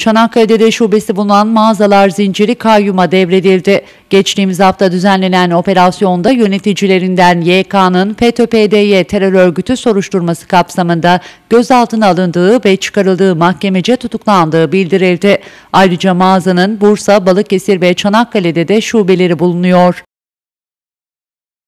Çanakkale'de de şubesi bulunan mağazalar zinciri kayyuma devredildi. Geçtiğimiz hafta düzenlenen operasyonda yöneticilerinden YK'nın FETÖ-PDY terör örgütü soruşturması kapsamında gözaltına alındığı ve çıkarıldığı mahkemece tutuklandığı bildirildi. Ayrıca mağazanın Bursa, Balıkesir ve Çanakkale'de de şubeleri bulunuyor.